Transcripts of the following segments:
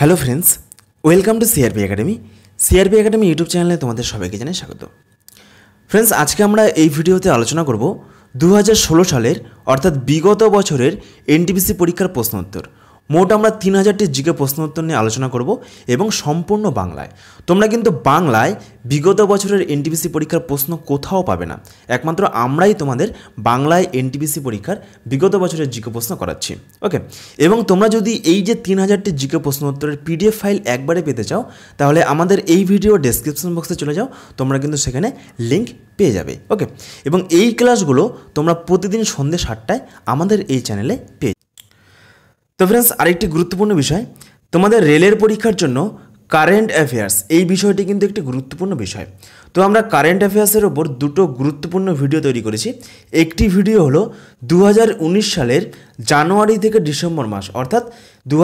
hello friends welcome to CRP Academy CRP Academy YouTube চ্যানেলে তোমাদের সবাইকে জানাই স্বাগত ফ্রেন্ডস আজকে আমরা এই ভিডিওতে আলোচনা করব দু সালের অর্থাৎ বিগত বছরের এনটিপিসি পরীক্ষার প্রশ্নোত্তর মোট আমরা তিন হাজারটি জিকে প্রশ্ন উত্তর নিয়ে আলোচনা করব এবং সম্পূর্ণ বাংলায় তোমরা কিন্তু বাংলায় বিগত বছরের এনটিপিসি পরীক্ষার প্রশ্ন কোথাও পাবে না একমাত্র আমরাই তোমাদের বাংলায় এনটিপিসি পরীক্ষার বিগত বছরের জিকে প্রশ্ন করাচ্ছি ওকে এবং তোমরা যদি এই যে তিন হাজারটি জিকে প্রশ্ন উত্তরের পিডিএফ ফাইল একবারে পেতে চাও তাহলে আমাদের এই ভিডিও ডেসক্রিপশন বক্সে চলে যাও তোমরা কিন্তু সেখানে লিঙ্ক পেয়ে যাবে ওকে এবং এই ক্লাসগুলো তোমরা প্রতিদিন সন্ধ্যে সাতটায় আমাদের এই চ্যানেলে পেয়ে তো ফ্রেন্ডস আরেকটি গুরুত্বপূর্ণ বিষয় তোমাদের রেলের পরীক্ষার জন্য কারেন্ট অ্যাফেয়ার্স এই বিষয়টি কিন্তু একটি গুরুত্বপূর্ণ বিষয় তো আমরা কারেন্ট অ্যাফেয়ার্সের ওপর দুটো গুরুত্বপূর্ণ ভিডিও তৈরি করেছি একটি ভিডিও হলো দু সালের জানুয়ারি থেকে ডিসেম্বর মাস অর্থাৎ দু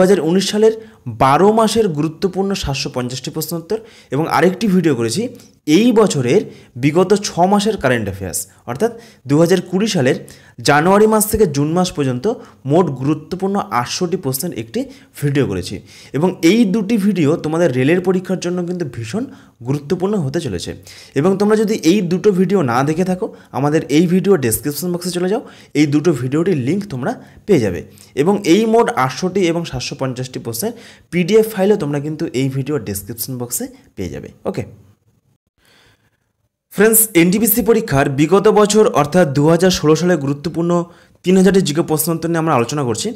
সালের বারো মাসের গুরুত্বপূর্ণ সাতশো পঞ্চাশটি প্রশ্নোত্তর এবং আরেকটি ভিডিও করেছি এই বছরের বিগত ছ মাসের কারেন্ট অ্যাফেয়ার্স অর্থাৎ দু সালের জানুয়ারি মাস থেকে জুন মাস পর্যন্ত মোট গুরুত্বপূর্ণ আটশোটি প্রশ্নের একটি ভিডিও করেছি এবং এই দুটি ভিডিও তোমাদের রেলের পরীক্ষার জন্য কিন্তু ভীষণ গুরুত্বপূর্ণ হতে চলেছে এবং তোমরা যদি এই দুটো ভিডিও না দেখে থাকো আমাদের এই ভিডিও ডেসক্রিপশন বক্সে চলে যাও এই দুটো ভিডিওটির লিঙ্ক তোমরা পেয়ে যাবে এবং এই মোট আটশোটি এবং সাতশো পঞ্চাশটি প্রশ্নের পিডিএফ ফাইলও তোমরা কিন্তু এই ভিডিও ডেসক্রিপশন বক্সে পেয়ে যাবে ওকে ফ্রেন্ডস এনটিপিসি পরীক্ষার বিগত বছর অর্থাৎ দু সালে গুরুত্বপূর্ণ তিন হাজারটি জিকে প্রশ্নোত্তর নিয়ে আমরা আলোচনা করছি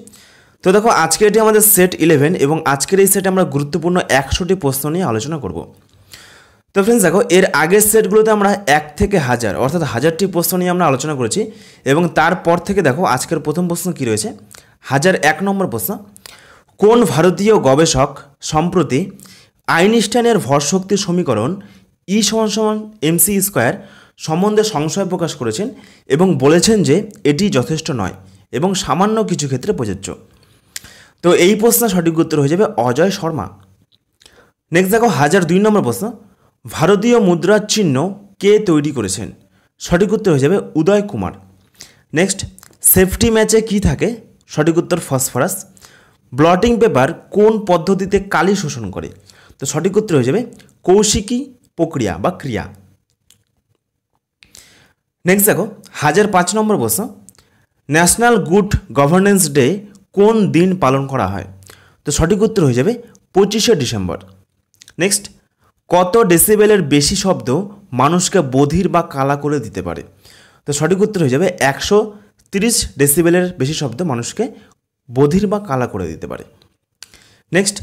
তো দেখো আজকে এটি আমাদের সেট ইলেভেন এবং আজকের এই সেটে আমরা গুরুত্বপূর্ণ একশোটি প্রশ্ন নিয়ে আলোচনা করব তো ফ্রেন্ডস দেখো এর আগের সেটগুলোতে আমরা এক থেকে হাজার অর্থাৎ হাজারটি প্রশ্ন নিয়ে আমরা আলোচনা করেছি এবং তারপর থেকে দেখো আজকের প্রথম প্রশ্ন কি রয়েছে হাজার এক নম্বর প্রশ্ন কোন ভারতীয় গবেষক সম্প্রতি আইনস্টাইনের ভরশক্তির সমীকরণ ই e সমান সমান এমসি স্কোয়ার সম্বন্ধে সংশয় প্রকাশ করেছেন এবং বলেছেন যে এটি যথেষ্ট নয় এবং সামান্য কিছু ক্ষেত্রে প্রযোজ্য তো এই প্রশ্নের সঠিক উত্তর হয়ে যাবে অজয় শর্মা নেক্সট দেখো হাজার দুই নম্বর প্রশ্ন ভারতীয় মুদ্রার চিহ্ন কে তৈরি করেছেন সঠিক উত্তর হয়ে যাবে উদয় কুমার নেক্সট সেফটি ম্যাচে কি থাকে সঠিক উত্তর ফসফরাস ব্লটিং পেপার কোন পদ্ধতিতে কালি শোষণ করে তো সঠিক উত্তর হয়ে যাবে কৌশিকী প্রক্রিয়া বা ক্রিয়া নেক্সট দেখো হাজার পাঁচ নম্বর বস ন্যাশনাল গুড গভর্নেন্স ডে কোন দিন পালন করা হয় তো সঠিক উত্তর হয়ে যাবে পঁচিশে ডিসেম্বর নেক্সট কত ডেসিবেলের বেশি শব্দ মানুষকে বধির বা কালা করে দিতে পারে তো সঠিক উত্তর হয়ে যাবে একশো তিরিশ ডেসিবেলের বেশি শব্দ মানুষকে বধির বা কালা করে দিতে পারে নেক্সট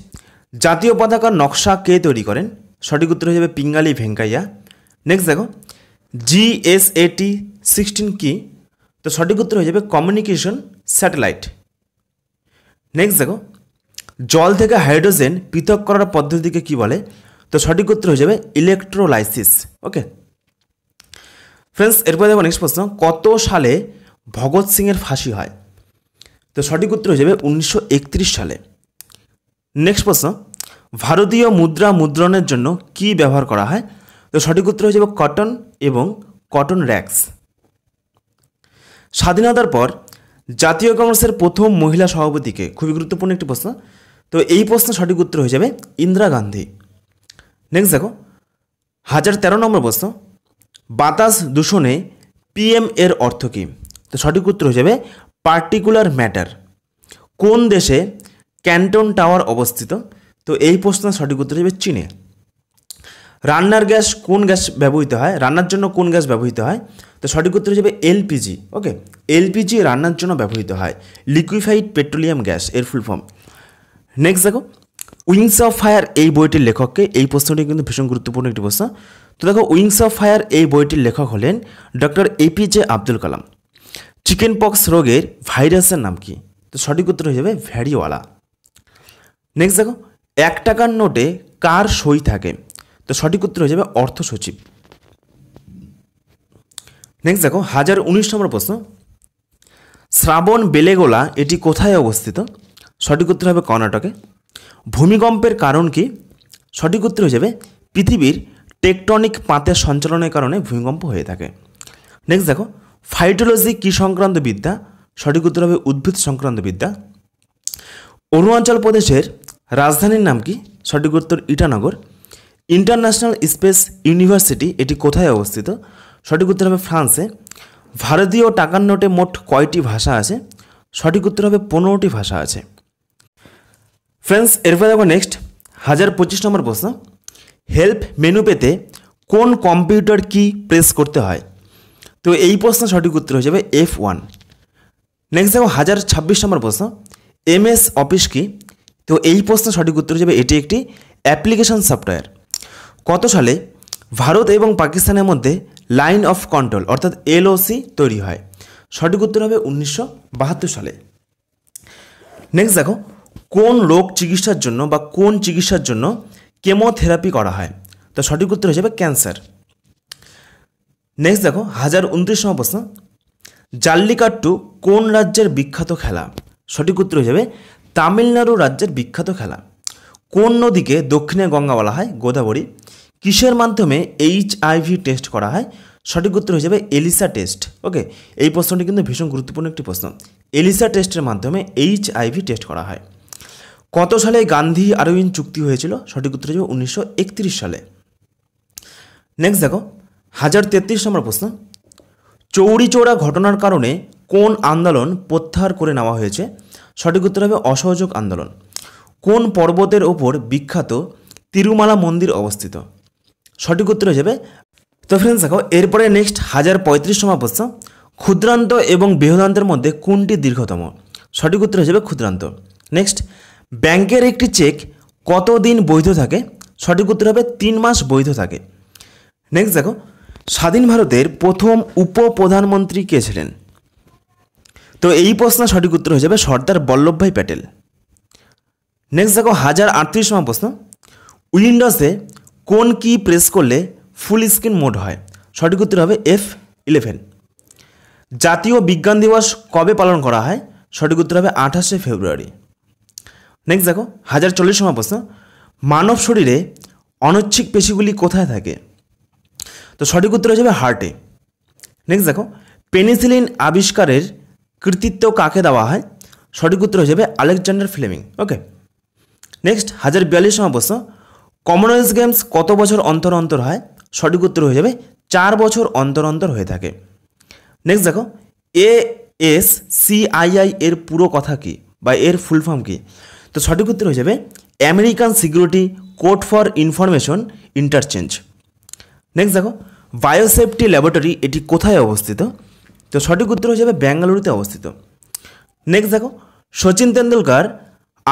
জাতীয় পতাকার নকশা কে তৈরি করেন সঠিক উত্তর হয়ে যাবে পিঙ্গালি ভেঙ্কাইয়া নেক্সট দেখো জিএসএটি সিক্সটিন কি তো সঠিক উত্তর হয়ে যাবে কমিউনিকেশন স্যাটেলাইট নেক্সট দেখো জল থেকে হাইড্রোজেন পৃথক করার পদ্ধতিকে কি বলে তো সঠিক উত্তর হয়ে যাবে ইলেকট্রোলাইসিস ওকে ফ্রেন্ডস এরপরে দেখো নেক্সট প্রশ্ন কত সালে ভগৎ সিংয়ের ফাঁসি হয় তো সঠিক উত্তর হয়ে যাবে উনিশশো সালে নেক্সট প্রশ্ন ভারতীয় মুদ্রা মুদ্রণের জন্য কি ব্যবহার করা হয় তো সঠিক উত্তর হয়ে যাবে কটন এবং কটন র্যাক্স স্বাধীনতার পর জাতীয় কংগ্রেসের প্রথম মহিলা সভাপতিকে খুবই গুরুত্বপূর্ণ একটি প্রশ্ন তো এই প্রশ্ন সঠিক উত্তর হয়ে যাবে ইন্দিরা গান্ধী নেক্সট দেখো হাজার তেরো নম্বর প্রশ্ন বাতাস দূষণে পিএম এর অর্থ কী তো সঠিক উত্তর হিসেবে পার্টিকুলার ম্যাটার কোন দেশে ক্যান্টন টাওয়ার অবস্থিত তো এই প্রশ্ন সঠিক উত্তর হিসেবে চীনে রান্নার গ্যাস কোন গ্যাস ব্যবহৃত হয় রান্নার জন্য কোন গ্যাস ব্যবহৃত হয় তো সঠিক উত্তর হিসেবে এলপিজি ওকে এলপিজি রান্নার জন্য ব্যবহৃত হয় লিকুইফাইড পেট্রোলিয়াম গ্যাস এর ফুল ফর্ম নেক্সট দেখো উইংস অফ ফায়ার এই বইটির লেখককে এই প্রশ্নটি কিন্তু ভীষণ গুরুত্বপূর্ণ একটি প্রশ্ন তো দেখো উইংস অফ ফায়ার এই বইটির লেখক হলেন doctor APJ Abdul Kalam chickenpox রোগের ভাইরাসের নাম কি তো সঠিক উত্তর হয়ে যাবে ভ্যারিওয়ালা নেক্সট দেখো এক টাকার নোটে কার সই থাকে তো সঠিক উত্তর হয়ে যাবে অর্থ সচিব নেক্সট দেখো হাজার উনিশ নম্বর প্রশ্ন শ্রাবণ বেলেগোলা এটি কোথায় অবস্থিত সঠিক উত্তর হবে কর্ণাটকে ভূমিকম্পের কারণ কি সঠিক উত্তর হিসেবে পৃথিবীর টেকটনিক পাতের সঞ্চালনের কারণে ভূমিকম্প হয়ে থাকে নেক্সট দেখো ফাইটোলজি কী সংক্রান্ত বিদ্যা সঠিক উত্তর হবে উদ্ভিদ সংক্রান্ত বিদ্যা অরুণাচল প্রদেশের রাজধানীর নাম কি সঠিক উত্তর ইটানগর ইন্টারন্যাশনাল স্পেস ইউনিভার্সিটি এটি কোথায় অবস্থিত সঠিক উত্তর হবে ফ্রান্সে ভারতীয় টাকার নোটে মোট কয়টি ভাষা আছে সঠিক উত্তর হবে পনেরোটি ভাষা আছে ফ্রেন্ডস এরপরে দেখো নেক্সট হাজার পঁচিশ নম্বর প্রশ্ন হেল্প মেনু পেতে কোন কম্পিউটার কি প্রেস করতে হয় তো এই প্রশ্ন সঠিক উত্তর হয়ে যাবে এফ ওয়ান নেক্সট দেখো হাজার ছাব্বিশ নম্বর প্রশ্ন এম এস অফিস কি তো এই প্রশ্ন সঠিক উত্তর হয়ে যাবে এটি একটি অ্যাপ্লিকেশন সফটওয়্যার কত সালে ভারত এবং পাকিস্তানের মধ্যে লাইন অফ কন্ট্রোল অর্থাৎ এলওসি তৈরি হয় সঠিক উত্তর হবে উনিশশো বাহাত্তর সালে নেক্সট দেখো কোন রোগ চিকিৎসার জন্য বা কোন চিকিৎসার জন্য কেমোথেরাপি করা হয় তো সঠিক উত্তর হিসেবে ক্যান্সার নেক্সট দেখো হাজার উনত্রিশ নম্বর প্রশ্ন জাল্লিকাট্টু কোন রাজ্যের বিখ্যাত খেলা সঠিক উত্তর হিসেবে তামিলনাড়ু রাজ্যের বিখ্যাত খেলা কোন নদীকে দক্ষিণে গঙ্গা বলা হয় গোদাবরী কিসের মাধ্যমে এইচ আইভি টেস্ট করা হয় সঠিক উত্তর হিসেবে এলিসা টেস্ট ওকে এই প্রশ্নটি কিন্তু ভীষণ গুরুত্বপূর্ণ একটি প্রশ্ন এলিসা টেস্টের মাধ্যমে এইচ আইভি টেস্ট করা হয় কত সালে গান্ধী আরউইন চুক্তি হয়েছিল সঠিক উত্তর যাবে উনিশশো সালে নেক্সট দেখো হাজার তেত্রিশ নম্বর প্রশ্ন চৌরি চৌরা ঘটনার কারণে কোন আন্দোলন প্রত্যাহার করে নেওয়া হয়েছে সঠিক উত্তর হবে অসহযোগ আন্দোলন কোন পর্বতের ওপর বিখ্যাত তিরুমালা মন্দির অবস্থিত সঠিক উত্তর হিসেবে তো ফ্রেন্ডস দেখো এরপরে নেক্সট হাজার পঁয়ত্রিশ নম্বর প্রশ্ন ক্ষুদ্রান্ত এবং বৃহদান্তের মধ্যে কোনটি দীর্ঘতম সঠিক উত্তর হিসেবে ক্ষুদ্রান্ত নেক্সট ব্যাংকের একটি চেক কতদিন বৈধ থাকে সঠিক উত্তর হবে তিন মাস বৈধ থাকে নেক্সট দেখো স্বাধীন ভারতের প্রথম উপ প্রধানমন্ত্রী কে ছিলেন তো এই প্রশ্ন সঠিক উত্তর হয়ে যাবে সর্দার বল্লভভাই প্যাটেল নেক্সট দেখো হাজার আটত্রিশ নম্বর প্রশ্ন উইন্ডোজে কোন কি প্রেস করলে ফুল স্ক্রিন মোড হয় সঠিক উত্তর হবে এফ ইলেভেন জাতীয় বিজ্ঞান দিবস কবে পালন করা হয় সঠিক উত্তর হবে আঠাশে ফেব্রুয়ারি নেক্সট দেখো হাজার চল্লিশ সময় প্রশ্ন মানব শরীরে অনৈচ্ছিক পেশিগুলি কোথায় থাকে তো সঠিক উত্তর হিসেবে হার্টে নেক্সট দেখো পেনিসিলিন আবিষ্কারের কৃতিত্ব কাকে দেওয়া হয় সঠিক উত্তর হিসেবে আলেকজান্ডার ফ্লেমিং ওকে নেক্সট হাজার বিয়াল্লিশ সময় প্রশ্ন কমনওয়েলথ গেমস কত বছর অন্তর অন্তর হয় সঠিক উত্তর হয়ে যাবে চার বছর অন্তর অন্তর হয়ে থাকে নেক্সট দেখো এ এস সিআইআই এর পুরো কথা কি বা এর ফুল ফর্ম কী তো সঠিক উত্তর হয়ে যাবে American Security Code for Information Interchange next দেখো বায়োসেফটি ল্যাবরেটরি এটি কোথায় অবস্থিত তো সঠিক উত্তর হয়ে যাবে ব্যাঙ্গালুরুতে অবস্থিত নেক্সট দেখো সচিন তেন্ডুলকার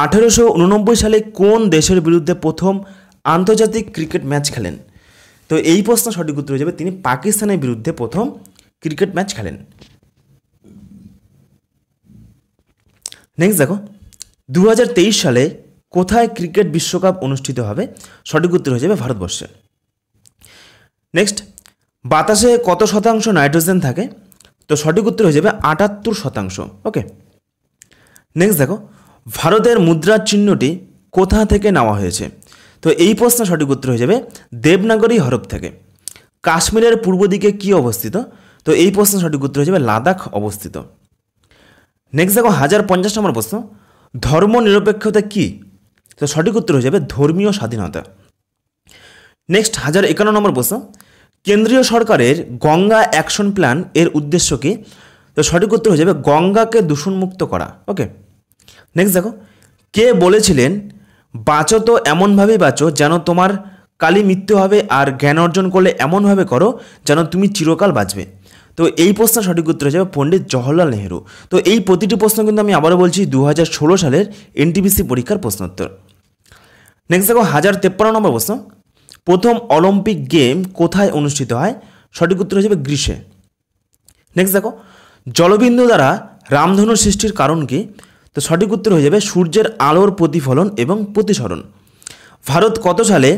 আঠেরোশো উননব্বই সালে কোন দেশের বিরুদ্ধে প্রথম আন্তর্জাতিক ক্রিকেট ম্যাচ খেলেন তো এই প্রশ্ন সঠিক উত্তর হয়ে যাবে তিনি পাকিস্তানের বিরুদ্ধে প্রথম ক্রিকেট ম্যাচ খেলেন নেক্সট দেখো দু সালে কোথায় ক্রিকেট বিশ্বকাপ অনুষ্ঠিত হবে সঠিক উত্তর হয়ে যাবে ভারতবর্ষে নেক্সট বাতাসে কত শতাংশ নাইট্রোজেন থাকে তো সঠিক উত্তর হয়ে যাবে আটাত্তর শতাংশ ওকে নেক্সট দেখো ভারতের মুদ্রার চিহ্নটি কোথা থেকে নেওয়া হয়েছে তো এই প্রশ্ন সঠিক উত্তর হয়ে যাবে দেবনাগরী হরফ থেকে কাশ্মীরের পূর্ব দিকে কী অবস্থিত তো এই প্রশ্ন সঠিক উত্তর হয়ে যাবে লাদাখ অবস্থিত নেক্সট দেখো হাজার পঞ্চাশ নম্বর প্রশ্ন ধর্ম নিরপেক্ষতা কী তো সঠিক উত্তর হয়ে যাবে ধর্মীয় স্বাধীনতা নেক্সট হাজার একান্ন নম্বর প্রশ্ন কেন্দ্রীয় সরকারের গঙ্গা অ্যাকশন প্ল্যান এর উদ্দেশ্য কী তো সঠিক উত্তর হয়ে যাবে গঙ্গাকে দূষণমুক্ত করা ওকে নেক্সট দেখো কে বলেছিলেন বাঁচো তো এমনভাবেই বাঁচো যেন তোমার কালী মৃত্যু হবে আর জ্ঞান অর্জন করলে এমনভাবে করো যেন তুমি চিরকাল বাঁচবে তো এই প্রশ্ন সঠিক উত্তর হয়ে যাবে পণ্ডিত জওহরলাল নেহরু তো এই প্রতিটি প্রশ্ন কিন্তু আমি আবারও বলছি দু সালের এনটিপিসি পরীক্ষার প্রশ্নোত্তর নেক্সট দেখো হাজার তেপ্পান্ন নম্বর প্রশ্ন প্রথম অলিম্পিক গেম কোথায় অনুষ্ঠিত হয় সঠিক উত্তর হয়ে যাবে গ্রীষে নেক্সট দেখো জলবিন্দু দ্বারা রামধনু সৃষ্টির কারণ কি তো সঠিক উত্তর হয়ে যাবে সূর্যের আলোর প্রতিফলন এবং প্রতিসরণ ভারত কত সালে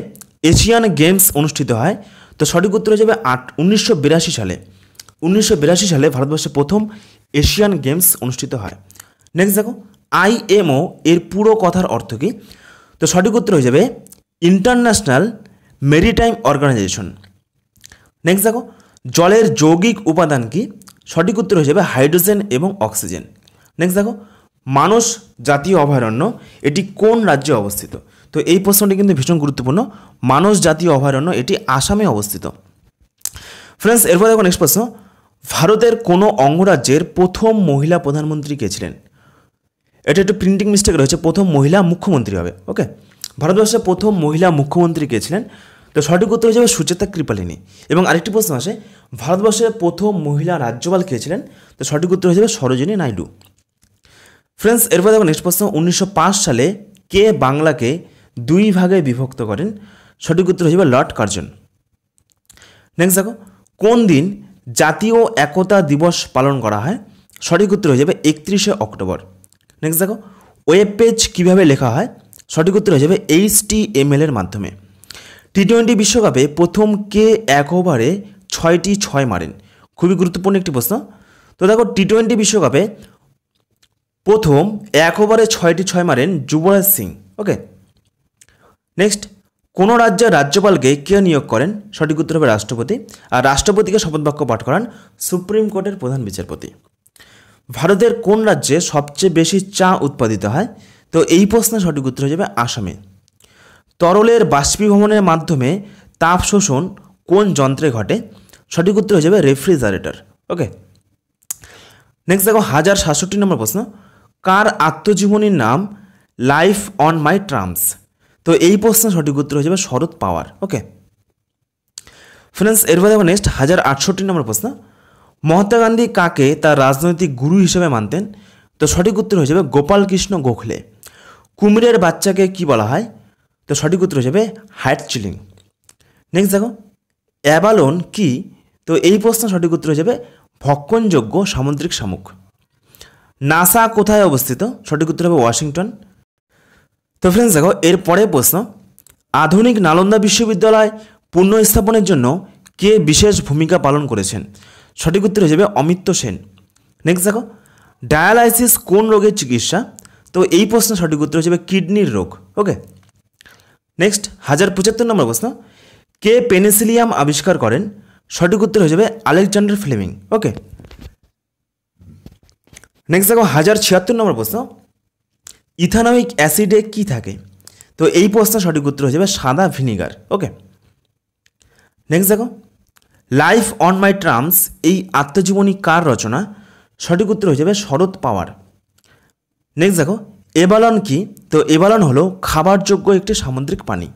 এশিয়ান গেমস অনুষ্ঠিত হয় তো সঠিক উত্তর হয়ে যাবে আট উনিশশো সালে উনিশশো সালে ভারতবর্ষে প্রথম এশিয়ান গেমস অনুষ্ঠিত হয় নেক্সট দেখো আইএমও এর পুরো কথার অর্থ কী তো সঠিক উত্তর হয়ে যাবে ইন্টারন্যাশনাল মেরিটাইম অর্গানাইজেশন নেক্সট দেখো জলের যৌগিক উপাদান কি সঠিক উত্তর হয়ে যাবে হাইড্রোজেন এবং অক্সিজেন নেক্সট দেখো মানস জাতীয় অভয়ারণ্য এটি কোন রাজ্যে অবস্থিত তো এই প্রশ্নটি কিন্তু ভীষণ গুরুত্বপূর্ণ মানস জাতীয় অভয়ারণ্য এটি আসামে অবস্থিত ফ্রেন্ডস এরপর দেখো নেক্সট প্রশ্ন ভারতের কোনো অঙ্গরাজ্যের প্রথম মহিলা প্রধানমন্ত্রী কে ছিলেন এটা একটু প্রিন্টিং মিস্টেক রয়েছে প্রথম মহিলা মুখ্যমন্ত্রী হবে ওকে ভারতবর্ষের প্রথম মহিলা মুখ্যমন্ত্রী কে ছিলেন তো সঠিক উত্তর হয়ে যাবে সুচেতা কৃপালিনী এবং আরেকটি প্রশ্ন আসে ভারতবর্ষের প্রথম মহিলা রাজ্যপাল কে ছিলেন তো সঠিক উত্তর হিসেবে সরোজিনী নাইডু ফ্রেন্ডস এরপর দেখো নেক্সট প্রশ্ন উনিশশো সালে কে বাংলাকে দুই ভাগে বিভক্ত করেন সঠিক উত্তর হয়ে যাবে লর্ড কার্জন নেক্সট দেখো কোন দিন জাতীয় একতা দিবস পালন করা হয় সঠিক উত্তর হয়ে যাবে একত্রিশে অক্টোবর নেক্সট দেখো ওয়েব পেজ কীভাবে লেখা হয় সঠিক উত্তর হয়ে যাবে এইচ টি এম এর মাধ্যমে টি টোয়েন্টি বিশ্বকাপে প্রথম কে এক ওভারে ছয়টি ছয় মারেন খুবই গুরুত্বপূর্ণ একটি প্রশ্ন তো দেখো টি টোয়েন্টি বিশ্বকাপে প্রথম এক ওভারে ছয়টি ছয় মারেন যুবরাজ সিং ওকে নেক্সট কোনো রাজ্যের রাজ্যপালকে কে নিয়োগ করেন সঠিক উত্তর হবে রাষ্ট্রপতি আর রাষ্ট্রপতিকে শপথবাক্য পাঠ করান সুপ্রিম কোর্টের প্রধান বিচারপতি ভারতের কোন রাজ্যে সবচেয়ে বেশি চা উৎপাদিত হয় তো এই প্রশ্নের সঠিক উত্তর হয়ে যাবে আসামে তরলের বাষ্পীভবনের মাধ্যমে তাপ শোষণ কোন যন্ত্রে ঘটে সঠিক উত্তর হয়ে যাবে রেফ্রিজারেটর ওকে নেক্সট দেখো হাজার সাতষট্টি নম্বর প্রশ্ন কার আত্মজীবনীর নাম লাইফ অন মাই ট্রামস তো এই প্রশ্নের সঠিক উত্তর হয়ে যাবে শরৎ পাওয়ার ওকে ফ্রেন্ডস এরপরে দেখো নেক্সট হাজার আটষট্টি নম্বর প্রশ্ন মহাত্মা গান্ধী কাকে তার রাজনৈতিক গুরু হিসেবে মানতেন তো সঠিক উত্তর হয়ে যাবে গোপাল কৃষ্ণ গোখলে কুমিরের বাচ্চাকে কি বলা হয় তো সঠিক উত্তর হয়ে যাবে হাইট চিলিং নেক্সট দেখো অ্যাবালন কি তো এই প্রশ্ন সঠিক উত্তর হয়ে যাবে ভক্ষণযোগ্য সামুদ্রিক শামুক নাসা কোথায় অবস্থিত সঠিক উত্তর হবে ওয়াশিংটন তো ফ্রেন্ডস দেখো এরপরে প্রশ্ন আধুনিক নালন্দা বিশ্ববিদ্যালয় পুনঃস্থাপনের জন্য কে বিশেষ ভূমিকা পালন করেছেন সঠিক উত্তর হয়ে যাবে অমিত্য সেন নেক্সট দেখো ডায়ালাইসিস কোন রোগের চিকিৎসা তো এই প্রশ্ন সঠিক উত্তর হয়ে যাবে কিডনির রোগ ওকে নেক্সট হাজার পঁচাত্তর নম্বর প্রশ্ন কে পেনিসিলিয়াম আবিষ্কার করেন সঠিক উত্তর হয়ে যাবে আলেকজান্ডার ফ্লেমিং ওকে নেক্সট দেখো হাজার ছিয়াত্তর নম্বর প্রশ্ন ইথানমিক অ্যাসিডে কি থাকে তো এই প্রশ্ন সঠিক উত্তর হয়ে যাবে সাদা ভিনিগার ওকে নেক্সট দেখো লাইফ অন মাই ট্রামস এই আত্মজীবনী কার রচনা সঠিক উত্তর হয়ে যাবে শরৎ পাওয়ার নেক্সট দেখো এবালন কি তো এবালন হলো খাবারযোগ্য একটি সামুদ্রিক পানি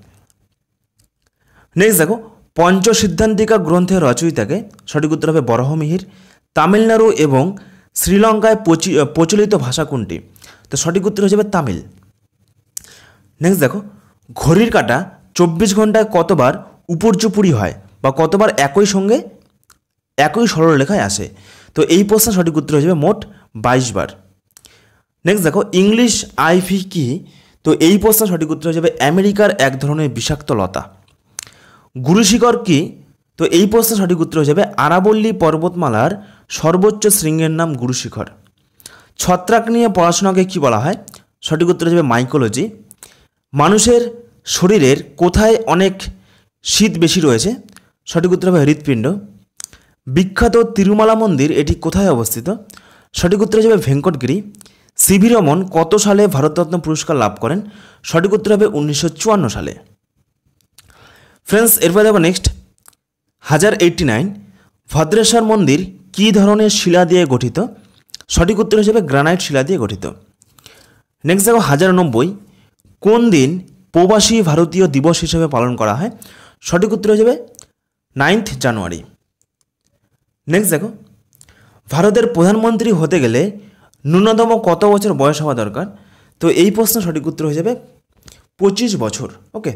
নেক্সট দেখো পঞ্চসিদ্ধান্তিকা গ্রন্থের রচয়িতাকে সঠিক উত্তর হবে বরহমিহির তামিলনাড়ু এবং শ্রীলঙ্কায় প্রচলিত ভাষা কোনটি তো সঠিক উত্তর হয়ে যাবে তামিল নেক্সট দেখো ঘড়ির কাটা চব্বিশ ঘন্টায় কতবার উপর্যুপুরি হয় বা কতবার একই সঙ্গে একই সরলরেখায় আসে তো এই প্রশ্নের সঠিক উত্তর হয়ে যাবে মোট বাইশ বার নেক্সট দেখো ইংলিশ আইভি কি তো এই প্রশ্ন সঠিক উত্তর হয়ে যাবে আমেরিকার এক ধরনের বিষাক্ত লতা গুরুশিখর কি তো এই প্রশ্নের সঠিক উত্তর হয়ে যাবে আরাবল্লী পর্বতমালার সর্বোচ্চ শৃঙ্গের নাম গুরুশিখর ছত্রাক নিয়ে পড়াশোনাকে কি বলা হয় সঠিক উত্তর হিসেবে মাইকোলজি মানুষের শরীরের কোথায় অনেক শীত বেশি রয়েছে সঠিক উত্তর হবে হৃৎপিণ্ড বিখ্যাত তিরুমালা মন্দির এটি কোথায় অবস্থিত সঠিক উত্তর হিসেবে ভেঙ্কটগিরি সিভি রমন কত সালে ভারতরত্ন পুরস্কার লাভ করেন সঠিক উত্তর হবে উনিশশো সালে ফ্রেন্ডস এরপর দেখো নেক্সট হাজার এইটটি নাইন ভদ্রেশ্বর মন্দির কী ধরনের শিলা দিয়ে গঠিত সঠিক উত্তর হিসেবে গ্রানাইট শিলা দিয়ে গঠিত নেক্সট দেখো হাজার নব্বই কোন দিন প্রবাসী ভারতীয় দিবস হিসেবে পালন করা হয় সঠিক উত্তর হিসেবে নাইন্থ জানুয়ারি নেক্সট দেখো ভারতের প্রধানমন্ত্রী হতে গেলে ন্যূনতম কত বছর বয়স হওয়া দরকার তো এই প্রশ্ন সঠিক উত্তর হয়ে যাবে পঁচিশ বছর ওকে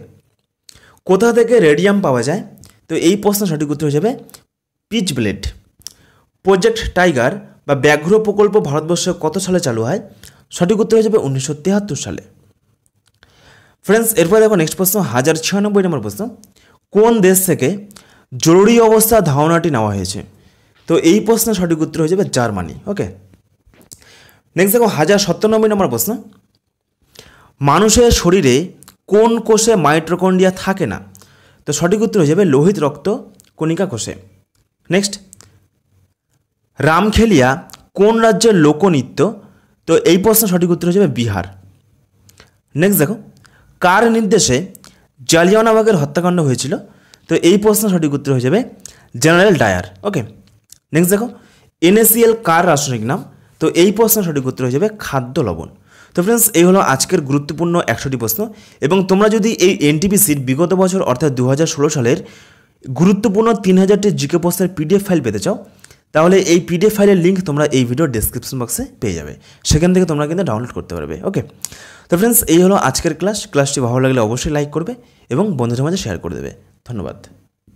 কোথা থেকে রেডিয়াম পাওয়া যায় তো এই প্রশ্ন সঠিক উত্তর হয়ে যাবে পিচ ব্লেড প্রজেক্ট টাইগার বা ব্যাঘ্র প্রকল্প ভারতবর্ষে কত সালে চালু হয় সঠিক উত্তর হয়ে যাবে উনিশশো তেহাত্তর সালে ফ্রেন্ডস এরপরে দেখো নেক্সট প্রশ্ন হাজার ছিয়ানব্বই নম্বর প্রশ্ন কোন দেশ থেকে জরুরি অবস্থা ধারণাটি নেওয়া হয়েছে তো এই প্রশ্নের সঠিক উত্তর হয়ে যাবে জার্মানি ওকে নেক্সট দেখো হাজার সত্তানব্বই নম্বর প্রশ্ন মানুষের শরীরে কোন কোষে মাইট্রোকন্ডিয়া থাকে না তো সঠিক উত্তর হয়ে যাবে লোহিত রক্ত কণিকা কোষে নেক্সট রামখেলিয়া কোন রাজ্যের লোকনৃত্য তো এই প্রশ্ন সঠিক উত্তর হিসেবে বিহার নেক্সট দেখো কার নির্দেশে জালিয়ানাবাগের হত্যাকাণ্ড হয়েছিল তো এই প্রশ্ন সঠিক উত্তর হয়ে যাবে জেনারেল ডায়ার ওকে নেক্সট দেখো এনএসিএল কার রাসায়নিক নাম তো এই প্রশ্ন সঠিক উত্তর হয়ে যাবে খাদ্য লবণ তো ফ্রেন্ডস এই হলো আজকের গুরুত্বপূর্ণ একশোটি প্রশ্ন এবং তোমরা যদি এই এনটিপিসির বিগত বছর অর্থাৎ দু সালের গুরুত্বপূর্ণ তিন হাজারটি জিকে প্রশ্নের পিডিএফ ফাইল পেতে চাও তাহলে এই পিডিএফ ফাইলের লিঙ্ক তোমরা এই ভিডিওর ডেসক্রিপশন বক্সে পেয়ে যাবে সেখান থেকে তোমরা কিন্তু ডাউনলোড করতে পারবে ওকে তো ফ্রেন্ডস এই হলো আজকের ক্লাস ক্লাসটি ভালো লাগলে অবশ্যই লাইক করবে এবং বন্ধুদের মাঝে শেয়ার করে দেবে ধন্যবাদ